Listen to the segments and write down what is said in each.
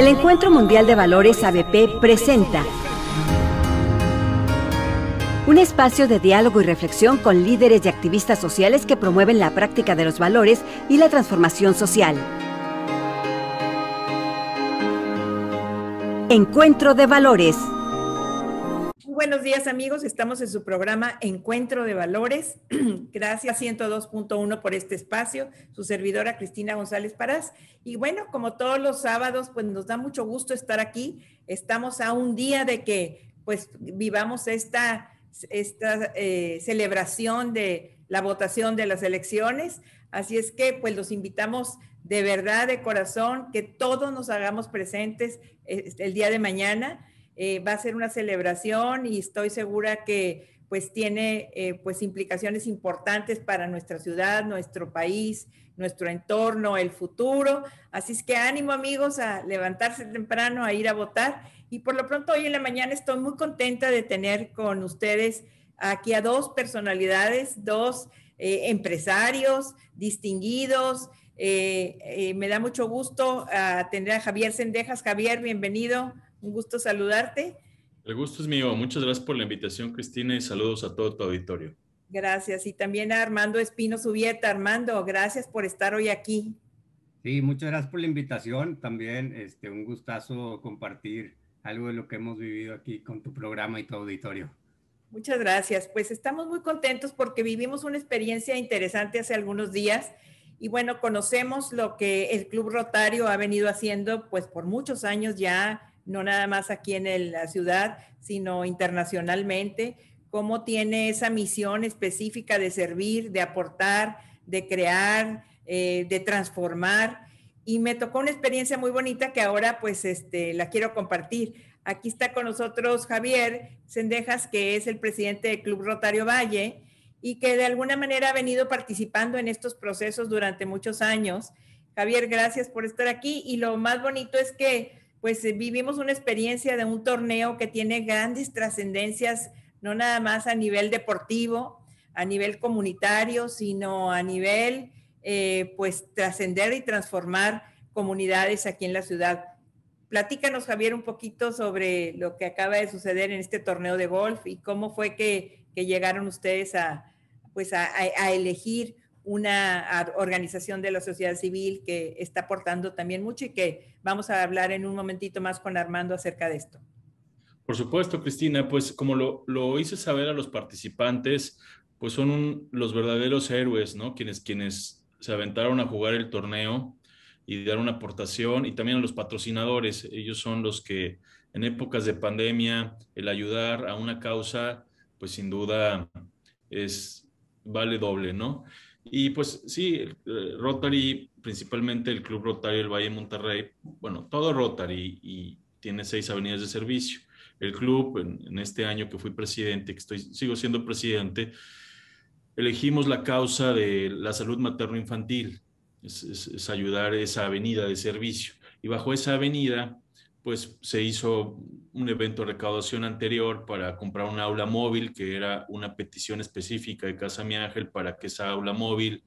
El Encuentro Mundial de Valores ABP presenta un espacio de diálogo y reflexión con líderes y activistas sociales que promueven la práctica de los valores y la transformación social. Encuentro de Valores buenos días amigos, estamos en su programa Encuentro de Valores. Gracias 102.1 por este espacio, su servidora Cristina González Parás. Y bueno, como todos los sábados, pues nos da mucho gusto estar aquí. Estamos a un día de que pues vivamos esta, esta eh, celebración de la votación de las elecciones. Así es que pues los invitamos de verdad, de corazón, que todos nos hagamos presentes eh, el día de mañana eh, va a ser una celebración y estoy segura que pues tiene eh, pues implicaciones importantes para nuestra ciudad, nuestro país, nuestro entorno, el futuro. Así es que ánimo amigos a levantarse temprano, a ir a votar. Y por lo pronto hoy en la mañana estoy muy contenta de tener con ustedes aquí a dos personalidades, dos eh, empresarios distinguidos. me da mucho gusto ah, tener a Javier Sendejas. Javier, bienvenido un gusto saludarte. El gusto es mío. Muchas gracias por la invitación, Cristina, y saludos a todo tu auditorio. Gracias. Y también a Armando Espino Subieta. Armando, gracias por estar hoy aquí. Sí, muchas gracias por la invitación. También este, un gustazo compartir algo de lo que hemos vivido aquí con tu programa y tu auditorio. Muchas gracias. Pues estamos muy contentos porque vivimos una experiencia interesante hace algunos días y bueno, conocemos lo que el Club Rotario ha venido haciendo pues por muchos años ya no nada más aquí en la ciudad, sino internacionalmente, cómo tiene esa misión específica de servir, de aportar, de crear, eh, de transformar. Y me tocó una experiencia muy bonita que ahora pues este, la quiero compartir. Aquí está con nosotros Javier Sendejas, que es el presidente del Club Rotario Valle y que de alguna manera ha venido participando en estos procesos durante muchos años. Javier, gracias por estar aquí y lo más bonito es que pues eh, vivimos una experiencia de un torneo que tiene grandes trascendencias, no nada más a nivel deportivo, a nivel comunitario, sino a nivel, eh, pues, trascender y transformar comunidades aquí en la ciudad. Platícanos, Javier, un poquito sobre lo que acaba de suceder en este torneo de golf y cómo fue que, llegaron ustedes a, pues, a elegir una organización de la sociedad civil que está aportando también mucho y que vamos a hablar en un momentito más con Armando acerca de esto. Por supuesto, Cristina, pues como lo, lo hice saber a los participantes, pues son los verdaderos héroes, ¿no? Quienes, quienes se aventaron a jugar el torneo y dar una aportación y también a los patrocinadores. Ellos son los que en épocas de pandemia, el ayudar a una causa, pues sin duda es, vale doble, ¿no? Y pues sí, eh, Rotary, principalmente el Club Rotary del Valle de Monterrey, bueno, todo Rotary y tiene seis avenidas de servicio. El club, en, este año que fui presidente, que estoy, sigo siendo presidente, elegimos la causa de la salud materno-infantil, es ayudar esa avenida de servicio. Y bajo esa avenida pues se hizo un evento de recaudación anterior para comprar un aula móvil, que era una petición específica de Casa Mi Ángel para que esa aula móvil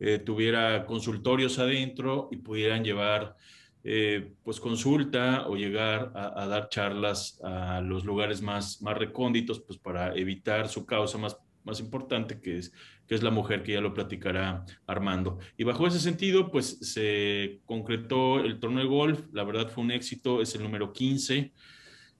eh, tuviera consultorios adentro y pudieran llevar eh, pues consulta o llegar a, a, dar charlas a los lugares más, más recónditos, pues para evitar su causa más más importante, que es, que es la mujer, que ya lo platicará Armando. Y bajo ese sentido, pues se concretó el torneo de golf, la verdad fue un éxito, es el número 15,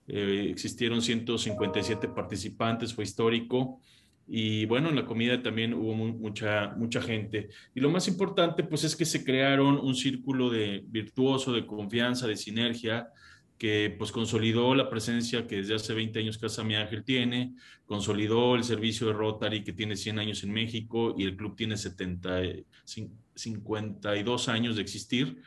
eh, existieron 157 participantes, fue histórico. Y bueno, en la comida también hubo mucha, mucha gente. Y lo más importante, pues es que se crearon un círculo de virtuoso, de confianza, de sinergia, que pues consolidó la presencia que desde hace 20 años Casa Mi Ángel tiene, consolidó el servicio de Rotary que tiene 100 años en México y el club tiene 70, 52 años de existir.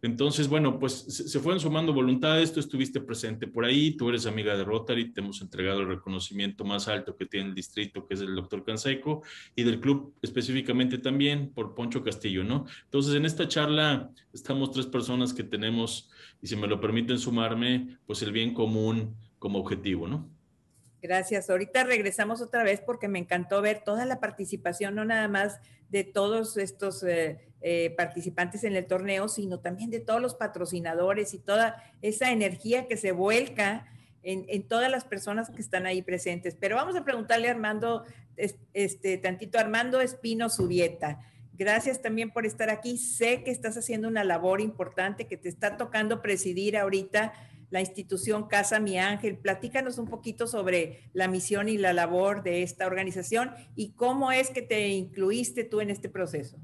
Entonces, bueno, pues se fueron sumando voluntades, tú estuviste presente por ahí, tú eres amiga de Rotary, te hemos entregado el reconocimiento más alto que tiene el distrito, que es el doctor Canseco, y del club específicamente también por Poncho Castillo, ¿no? Entonces, en esta charla estamos tres personas que tenemos, y si me lo permiten sumarme, pues el bien común como objetivo, ¿no? Gracias. Ahorita regresamos otra vez porque me encantó ver toda la participación, no nada más de todos estos... Eh, eh, participantes en el torneo, sino también de todos los patrocinadores y toda esa energía que se vuelca en, todas las personas que están ahí presentes. Pero vamos a preguntarle a Armando, este, tantito Armando Espino Subieta. Gracias también por estar aquí. Sé que estás haciendo una labor importante, que te está tocando presidir ahorita la institución Casa Mi Ángel. Platícanos un poquito sobre la misión y la labor de esta organización y cómo es que te incluiste tú en este proceso.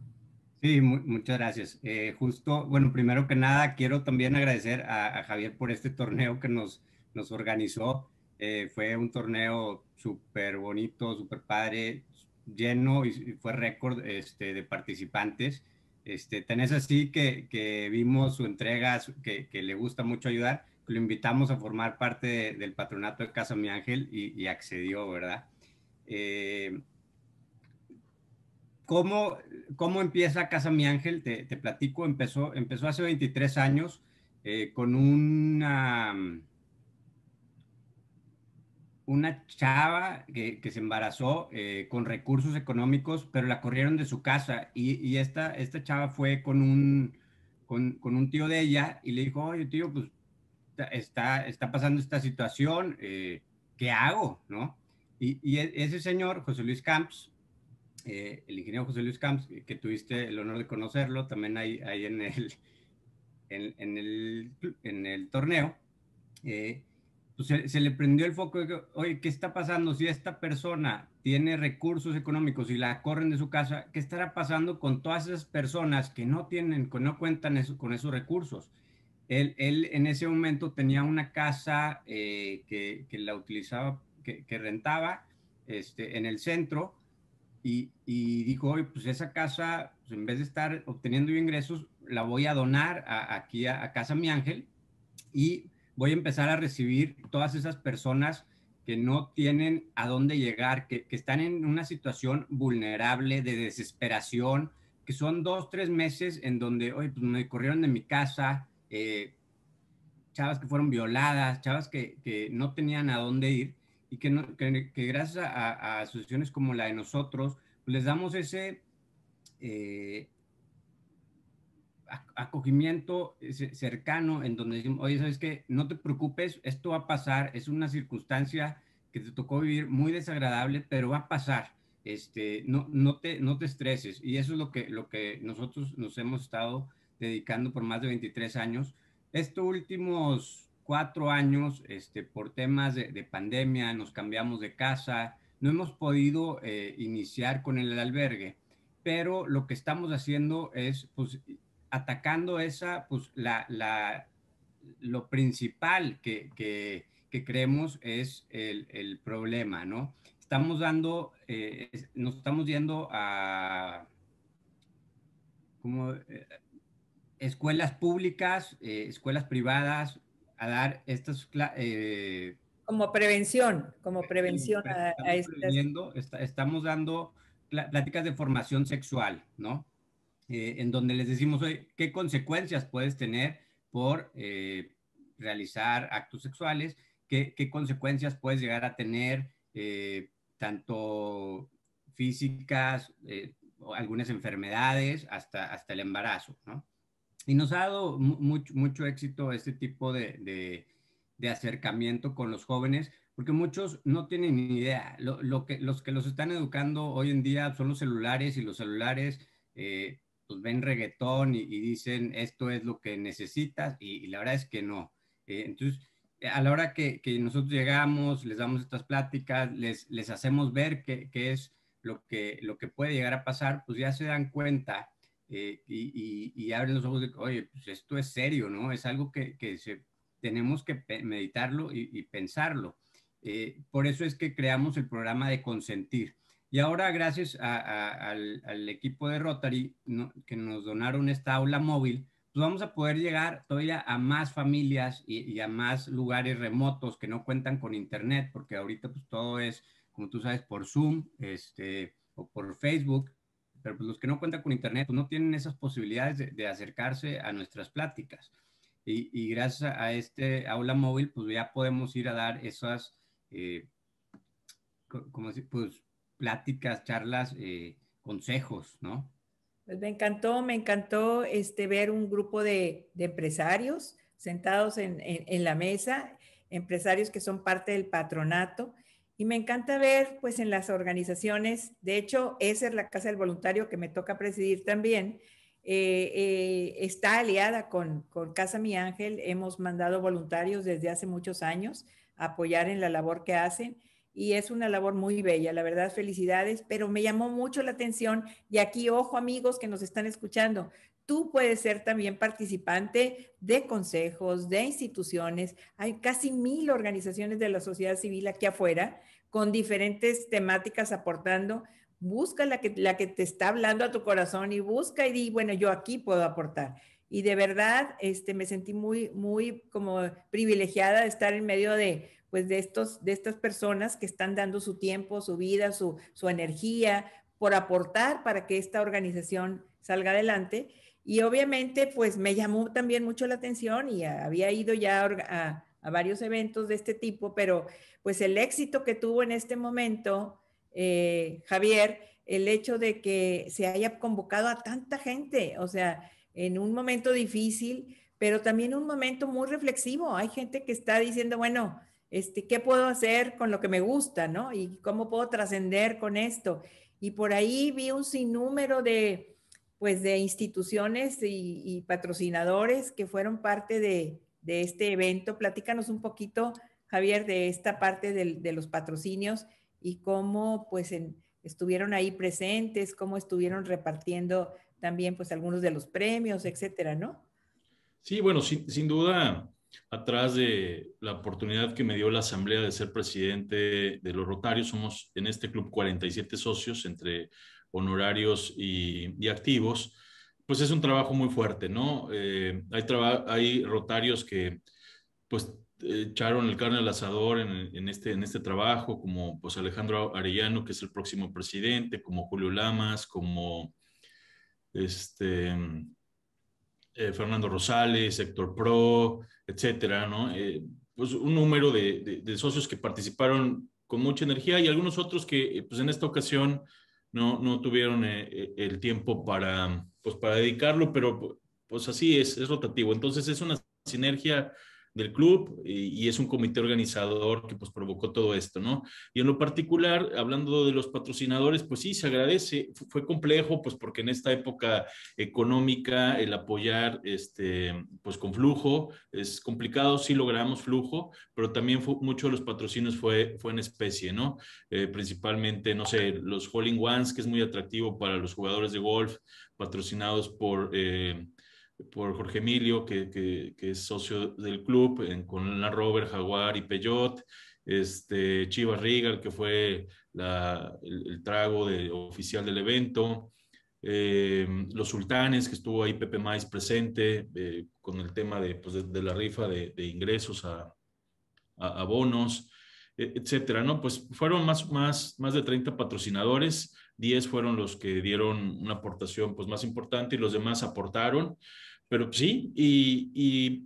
Sí, muchas gracias. Eh, justo, bueno, primero que nada, quiero también agradecer a, Javier por este torneo que nos, nos organizó. Eh, fue un torneo súper bonito, súper padre, lleno y, fue récord este, de participantes. Este, tan así que, vimos su entrega, que, le gusta mucho ayudar, lo invitamos a formar parte del patronato de Casa Mi Ángel y, accedió, ¿verdad? Eh, ¿Cómo, ¿Cómo empieza Casa Mi Ángel? Te, te platico, empezó, empezó hace 23 años eh, con una, una chava que, que se embarazó eh, con recursos económicos, pero la corrieron de su casa y, y esta, esta chava fue con un, con, con, un tío de ella y le dijo, oye tío, pues está, está pasando esta situación, eh, ¿qué hago? ¿No? Y, y e, ese señor, José Luis Camps, eh, el ingeniero José Luis Camps, eh, que tuviste el honor de conocerlo, también ahí ahí en, el, en, el, torneo, eh, pues, se, le prendió el foco de que, oye, ¿qué está pasando? Si esta persona tiene recursos económicos y la corren de su casa, ¿qué estará pasando con todas esas personas que no tienen, que no cuentan con esos recursos? Él, en ese momento tenía una casa que, la utilizaba, que, rentaba este, en el centro, y, dijo, oye, pues esa casa, pues, en vez de estar obteniendo ingresos, la voy a donar aquí a, Casa Mi Ángel y voy a empezar a recibir todas esas personas que no tienen a dónde llegar, que, están en una situación vulnerable de desesperación, que son dos, tres meses en donde, oye, pues me corrieron de mi casa, eh, chavas que fueron violadas, chavas que, que no tenían a dónde ir y que, que gracias a, asociaciones como la de nosotros, pues, les damos ese eh, acogimiento cercano en donde decimos, oye, ¿sabes qué? No te preocupes, esto va a pasar, es una circunstancia que te tocó vivir muy desagradable, pero va a pasar. Este, no, no, te, no te estreses. Y eso es lo que, lo que nosotros nos hemos estado dedicando por más de 23 años. Estos últimos cuatro años, este, por temas de, pandemia, nos cambiamos de casa, no hemos podido eh, iniciar con el albergue, pero lo que estamos haciendo es, pues, atacando esa, pues, la, lo principal que, creemos es el, problema, ¿no? Estamos dando, eh, nos estamos yendo a, como, eh, escuelas públicas, escuelas privadas, a dar estas... Eh, como prevención, como prevención a, estamos dando pláticas de formación sexual, ¿no? Eh, en donde les decimos, ¿qué consecuencias puedes tener por eh, realizar actos sexuales? ¿Qué, consecuencias puedes llegar a tener tanto físicas, algunas enfermedades, hasta, hasta el embarazo, ¿no? Y nos ha dado mucho, mucho éxito este tipo de, acercamiento con los jóvenes, porque muchos no tienen ni idea. Lo, que, los que los están educando hoy en día son los celulares y los celulares eh, pues ven reggaetón y, dicen esto es lo que necesitas y, la verdad es que no. Eh, entonces, eh, a la hora que, nosotros llegamos, les damos estas pláticas, les, les hacemos ver qué es lo que, lo que puede llegar a pasar, pues ya se dan cuenta eh, y, y, abren los ojos de, oye, pues esto es serio, ¿no? Es algo que, se, tenemos que meditarlo y, pensarlo. Eh, por eso es que creamos el programa de consentir. Y ahora, gracias al, equipo de Rotary que nos donaron esta aula móvil, pues vamos a poder llegar todavía a más familias y, a más lugares remotos que no cuentan con internet, porque ahorita pues todo es, como tú sabes, por Zoom este, o por Facebook pero pues los que no cuentan con internet pues, no tienen esas posibilidades de, acercarse a nuestras pláticas. Y, gracias a este aula móvil, pues ya podemos ir a dar esas, eh, pues pláticas, charlas, eh, consejos, ¿no? Pues me encantó, me encantó este, ver un grupo de, empresarios sentados en, en la mesa, empresarios que son parte del patronato y me encanta ver, pues, en las organizaciones, de hecho, esa es la Casa del Voluntario que me toca presidir también, eh, eh, está aliada con, con, Casa Mi Ángel. Hemos mandado voluntarios desde hace muchos años a apoyar en la labor que hacen y es una labor muy bella, la verdad, felicidades, pero me llamó mucho la atención y aquí, ojo amigos que nos están escuchando, tú puedes ser también participante de consejos, de instituciones, hay casi mil organizaciones de la sociedad civil aquí afuera con diferentes temáticas aportando. Busca la que, la que te está hablando a tu corazón y busca y di, bueno, yo aquí puedo aportar y de verdad este, me sentí muy, muy como privilegiada de estar en medio de pues de, estos, de estas personas que están dando su tiempo, su vida, su, energía por aportar para que esta organización salga adelante. Y obviamente, pues me llamó también mucho la atención y había ido ya a, varios eventos de este tipo, pero pues el éxito que tuvo en este momento, eh, Javier, el hecho de que se haya convocado a tanta gente, o sea, en un momento difícil, pero también un momento muy reflexivo. Hay gente que está diciendo, bueno, este, ¿qué puedo hacer con lo que me gusta, no? Y cómo puedo trascender con esto. Y por ahí vi un sinnúmero de, pues, de instituciones y, patrocinadores que fueron parte de, este evento. Platícanos un poquito, Javier, de esta parte de, los patrocinios y cómo, pues, estuvieron ahí presentes, cómo estuvieron repartiendo también, pues, algunos de los premios, etcétera, ¿no? Sí, bueno, sin duda, atrás de la oportunidad que me dio la Asamblea de ser presidente de los Rotarios, somos en este club 47 socios entre honorarios y, activos, pues es un trabajo muy fuerte, ¿no? Eh, hay, hay Rotarios que pues echaron el carne al asador en, este, en este trabajo, como pues Alejandro Arellano, que es el próximo presidente, como Julio Lamas, como este... Eh, Fernando Rosales, Héctor Pro, etcétera, ¿no? Eh, pues un número de, socios que participaron con mucha energía y algunos otros que, eh, pues en esta ocasión, no, no tuvieron el tiempo para, pues para dedicarlo, pero pues así es, es rotativo. Entonces es una sinergia del club y, es un comité organizador que pues provocó todo esto, ¿no? Y en lo particular, hablando de los patrocinadores, pues sí, se agradece, fue complejo, pues porque en esta época económica el apoyar, este, pues con flujo, es complicado, sí logramos flujo, pero también fue, mucho de los patrocinios fue, fue en especie, ¿no? Eh, principalmente, no sé, los Holling Ones, que es muy atractivo para los jugadores de golf, patrocinados por... Eh, por Jorge Emilio, que, es socio del club, con la Robert, Jaguar y Peyot, este, Chivas Regal, que fue el, trago oficial del evento, eh, los sultanes, que estuvo ahí Pepe Mais presente eh, con el tema de, pues, la rifa de, ingresos a, bonos, e, etcétera, ¿no? Pues fueron más, más, más de 30 patrocinadores 10 fueron los que dieron una aportación pues, más importante y los demás aportaron, pero pues, sí, y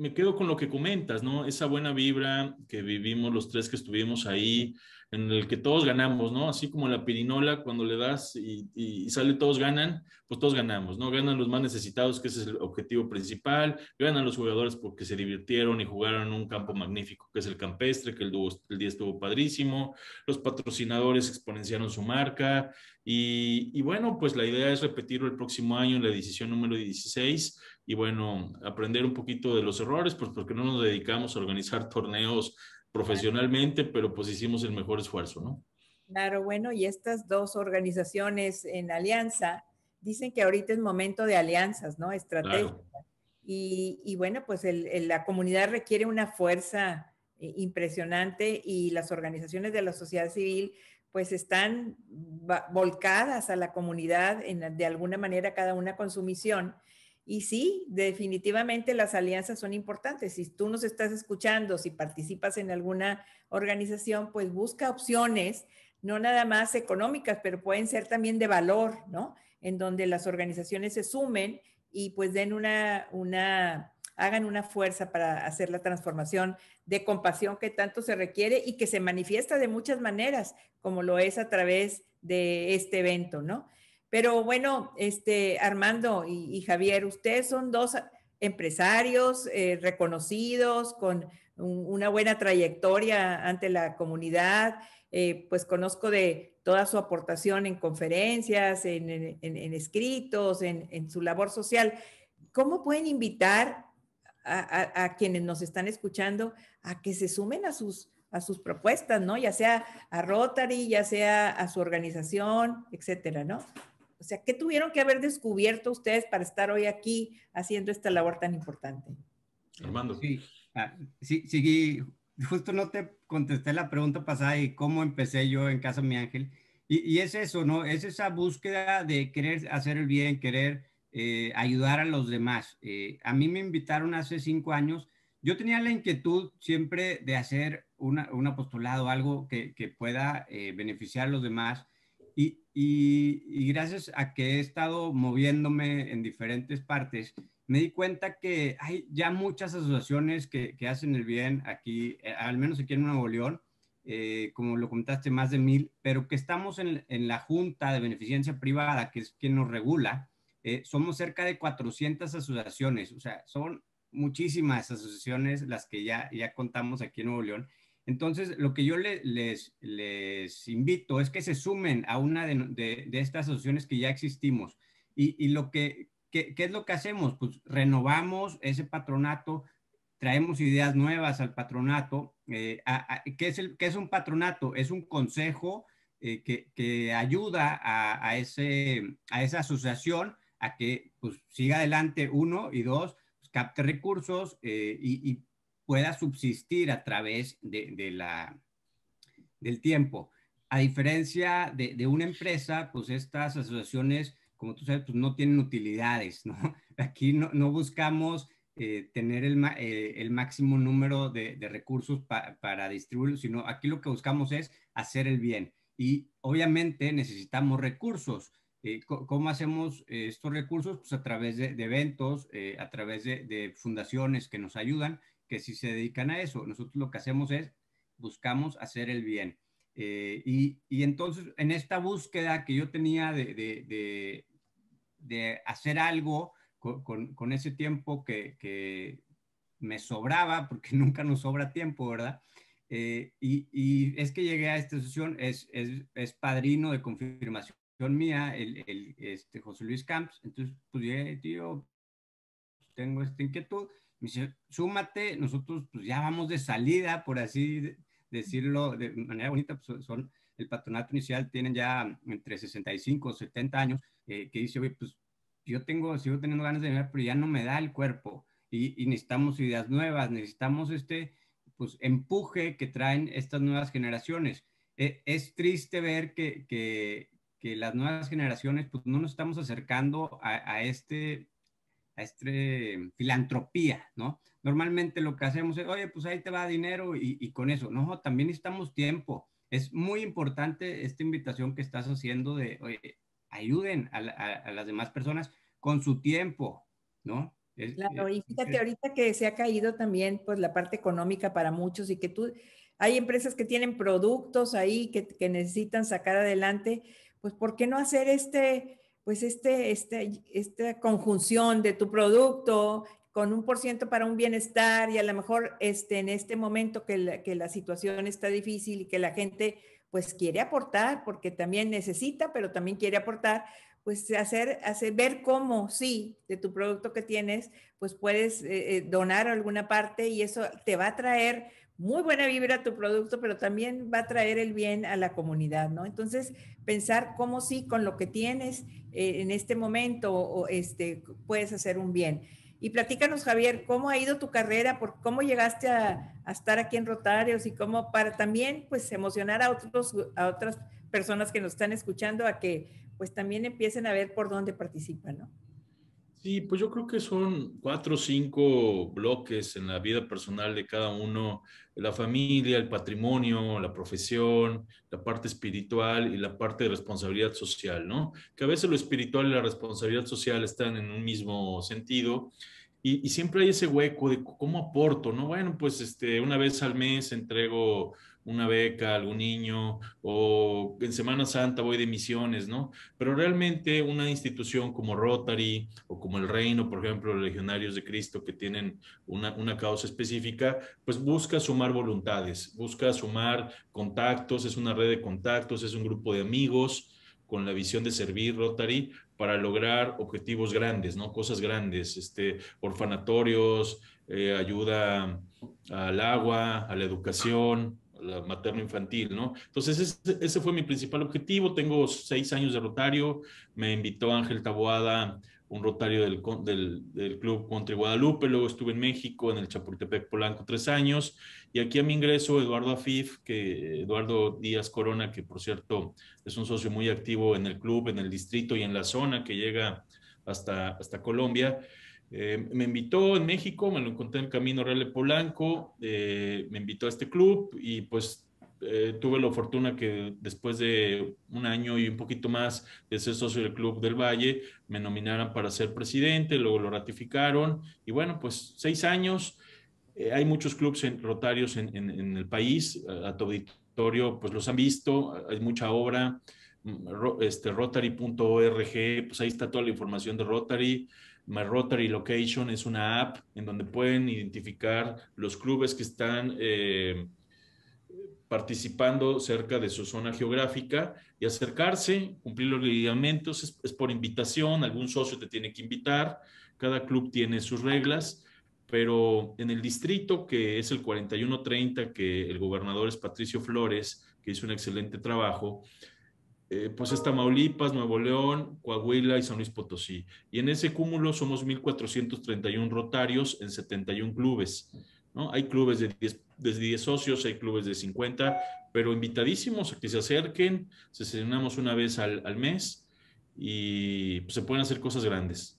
me quedo con lo que comentas, ¿no? Esa buena vibra que vivimos los tres que estuvimos ahí, en el que todos ganamos, ¿no? Así como la pirinola, cuando le das y, sale todos ganan, pues todos ganamos, ¿no? Ganan los más necesitados, que ese es el objetivo principal, ganan los jugadores porque se divirtieron y jugaron un campo magnífico, que es el campestre, que el, día estuvo padrísimo, los patrocinadores exponenciaron su marca y, y bueno, pues la idea es repetirlo el próximo año en la decisión número 16 y bueno, aprender un poquito de los errores, pues porque no nos dedicamos a organizar torneos profesionalmente, pero pues hicimos el mejor esfuerzo, ¿no? Claro, bueno, y estas dos organizaciones en alianza dicen que ahorita es momento de alianzas, ¿no? Estratégicas. Y, bueno, pues la comunidad requiere una fuerza eh, impresionante y las organizaciones de la sociedad civil pues están volcadas a la comunidad en, de alguna manera cada una con su misión y sí, definitivamente las alianzas son importantes. Si tú nos estás escuchando, si participas en alguna organización, pues busca opciones, no nada más económicas, pero pueden ser también de valor, ¿no? En donde las organizaciones se sumen y pues den una, hagan una fuerza para hacer la transformación de compasión que tanto se requiere y que se manifiesta de muchas maneras, como lo es a través de este evento, ¿no? Pero bueno, este, Armando y, Javier, ustedes son dos empresarios eh, reconocidos, con una buena trayectoria ante la comunidad. Eh, pues conozco de toda su aportación en conferencias, en, escritos, en, su labor social. ¿Cómo pueden invitar a, quienes nos están escuchando a que se sumen a sus, a sus propuestas, ¿no? Ya sea a Rotary, ya sea a su organización, etcétera, ¿no? O sea, ¿qué tuvieron que haber descubierto ustedes para estar hoy aquí haciendo esta labor tan importante? Armando. Sí, ah, sí, sí, justo no te contesté la pregunta pasada y cómo empecé yo en Casa Mi Ángel. Y, es eso, ¿no? Es esa búsqueda de querer hacer el bien, querer eh, ayudar a los demás. Eh, a mí me invitaron hace cinco años. Yo tenía la inquietud siempre de hacer un apostolado, algo que, pueda eh, beneficiar a los demás. Y, gracias a que he estado moviéndome en diferentes partes, me di cuenta que hay ya muchas asociaciones que, hacen el bien aquí, eh, al menos aquí en Nuevo León, eh, como lo comentaste, más de mil, pero que estamos en, la Junta de Beneficencia Privada, que es quien nos regula, eh, somos cerca de 400 asociaciones, o sea, son muchísimas asociaciones las que ya, ya contamos aquí en Nuevo León entonces, lo que yo les, les, invito es que se sumen a una de, estas asociaciones que ya existimos. Y, lo que, ¿qué es lo que hacemos? Pues renovamos ese patronato, traemos ideas nuevas al patronato. Eh, ¿qué, es el, qué es un patronato? Es un consejo eh, que, que, ayuda a, ese, a esa asociación a que pues, siga adelante, uno, y dos, pues, capte recursos eh, y, y, pueda subsistir a través de, la, del tiempo. A diferencia de, una empresa, pues estas asociaciones, como tú sabes, pues no tienen utilidades, ¿no? Aquí no, buscamos eh, tener el, eh, el, máximo número de, recursos para distribuir, sino aquí lo que buscamos es hacer el bien. Y obviamente necesitamos recursos. Eh, ¿Cómo hacemos estos recursos? Pues a través de, eventos, a través de fundaciones que nos ayudan que si se dedican a eso, nosotros lo que hacemos es buscamos hacer el bien. Eh, y, y, entonces, en esta búsqueda que yo tenía de, de, de, hacer algo con, con, ese tiempo que, que, me sobraba, porque nunca nos sobra tiempo, ¿verdad? Eh, y, y, es que llegué a esta sesión, es, es, es padrino de confirmación mía, el, el, este, José Luis Camps. Entonces, pues, tío, tengo esta inquietud me dice, súmate, nosotros pues ya vamos de salida, por así decirlo de manera bonita, pues, son el patronato inicial, tienen ya entre 65 o 70 años, eh, que dice, oye, pues yo tengo, sigo teniendo ganas de vivir, pero ya no me da el cuerpo y, necesitamos ideas nuevas, necesitamos este pues, empuje que traen estas nuevas generaciones. E, es triste ver que, que, que, las nuevas generaciones pues, no nos estamos acercando a, a este a este, filantropía, ¿no? Normalmente lo que hacemos es, oye, pues ahí te va dinero y, con eso. No, también necesitamos tiempo. Es muy importante esta invitación que estás haciendo de, oye, ayuden a, las demás personas con su tiempo, ¿no? Es, claro, y eh, fíjate ahorita que se ha caído también pues la parte económica para muchos y que tú, hay empresas que tienen productos ahí que, que necesitan sacar adelante, pues ¿por qué no hacer este, pues este, este, esta conjunción de tu producto con un por ciento para un bienestar y a lo mejor este, en este momento que la, que la situación está difícil y que la gente pues quiere aportar porque también necesita, pero también quiere aportar, pues hacer, hacer ver cómo sí de tu producto que tienes, pues puedes eh, eh, donar alguna parte y eso te va a traer muy buena vibra tu producto, pero también va a traer el bien a la comunidad, ¿no? Entonces, pensar cómo sí, con lo que tienes eh, en este momento, o este, puedes hacer un bien. Y platícanos, Javier, cómo ha ido tu carrera, por cómo llegaste a, estar aquí en Rotarios y cómo para también pues emocionar a otros a otras personas que nos están escuchando a que pues también empiecen a ver por dónde participan, ¿no? Sí, pues yo creo que son cuatro o cinco bloques en la vida personal de cada uno, la familia, el patrimonio, la profesión, la parte espiritual y la parte de responsabilidad social, ¿no? Que a veces lo espiritual y la responsabilidad social están en un mismo sentido. Y, y siempre hay ese hueco de cómo aporto, ¿no? Bueno, pues este, una vez al mes entrego una beca algún niño o en Semana Santa voy de misiones, ¿no? Pero realmente una institución como Rotary o como el Reino, por ejemplo, los Legionarios de Cristo que tienen una, causa específica, pues busca sumar voluntades, busca sumar contactos, es una red de contactos, es un grupo de amigos con la visión de servir Rotary para lograr objetivos grandes, ¿no? Cosas grandes, este, orfanatorios, eh, ayuda al agua, a la educación, materno-infantil, ¿no? Entonces, ese, fue mi principal objetivo. Tengo seis años de Rotario. Me invitó Ángel Taboada, un Rotario del, del Club contra Guadalupe. Luego estuve en México, en el Chapultepec Polanco, tres años. Y aquí a mi ingreso, Eduardo Afif, que Eduardo Díaz Corona, que por cierto es un socio muy activo en el club, en el distrito y en la zona que llega hasta, hasta Colombia. Eh, me invitó en México, me lo encontré en el camino Real de Polanco, eh, me invitó a este club y pues eh, tuve la fortuna que después de un año y un poquito más de ser socio del Club del Valle, me nominaron para ser presidente, luego lo ratificaron y bueno, pues seis años. hay muchos clubes en, rotarios en, el país, a, tu auditorio, pues los han visto, hay mucha obra, mm, este, rotary.org, pues ahí está toda la información de Rotary My Rotary Location es una app en donde pueden identificar los clubes que están eh, participando cerca de su zona geográfica y acercarse, cumplir los lineamientos, es, es, por invitación, algún socio te tiene que invitar, cada club tiene sus reglas, pero en el distrito que es el 4130, que el gobernador es Patricio Flores, que hizo un excelente trabajo, eh, pues es Tamaulipas, Nuevo León, Coahuila y San Luis Potosí. Y en ese cúmulo somos 1.431 rotarios en 71 clubes. ¿no? Hay clubes de 10, de 10 socios, hay clubes de 50, pero invitadísimos a que se acerquen, se cenamos una vez al, al mes y pues, se pueden hacer cosas grandes.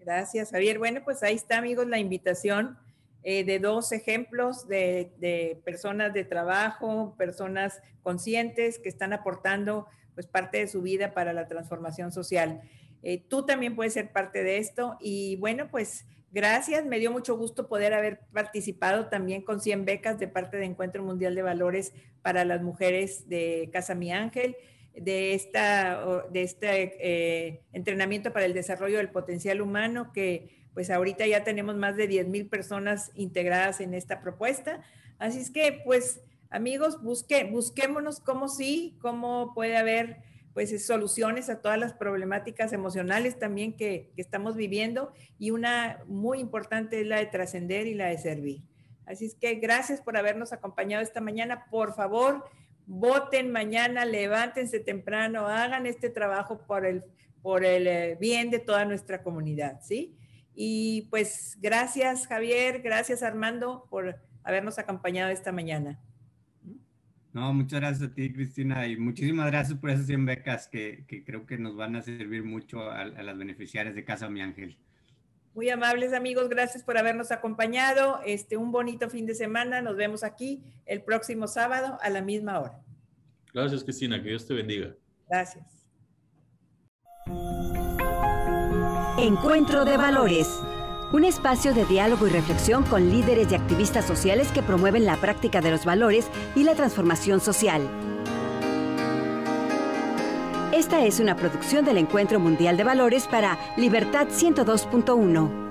Gracias, Javier. Bueno, pues ahí está, amigos, la invitación eh, de dos ejemplos de, de personas de trabajo, personas conscientes que están aportando pues parte de su vida para la transformación social. Eh, tú también puedes ser parte de esto y bueno, pues gracias. Me dio mucho gusto poder haber participado también con 100 becas de parte de Encuentro Mundial de Valores para las Mujeres de Casa Mi Ángel, de, esta, de este eh, entrenamiento para el desarrollo del potencial humano que pues ahorita ya tenemos más de 10 mil personas integradas en esta propuesta. Así es que pues amigos, busque, busquémonos cómo sí, cómo puede haber pues eh, soluciones a todas las problemáticas emocionales también que, estamos viviendo y una muy importante es la de trascender y la de servir. Así es que gracias por habernos acompañado esta mañana. Por favor, voten mañana, levántense temprano, hagan este trabajo por el, por el eh, bien de toda nuestra comunidad, ¿sí? Y pues gracias Javier, gracias Armando por habernos acompañado esta mañana. No, muchas gracias a ti, Cristina, y muchísimas gracias por esas 100 becas que, creo que nos van a servir mucho a, las beneficiarias de Casa Mi Ángel. Muy amables amigos, gracias por habernos acompañado. Este, un bonito fin de semana. Nos vemos aquí el próximo sábado a la misma hora. Gracias, Cristina. Que Dios te bendiga. Gracias. Encuentro de valores un espacio de diálogo y reflexión con líderes y activistas sociales que promueven la práctica de los valores y la transformación social. Esta es una producción del Encuentro Mundial de Valores para Libertad 102.1.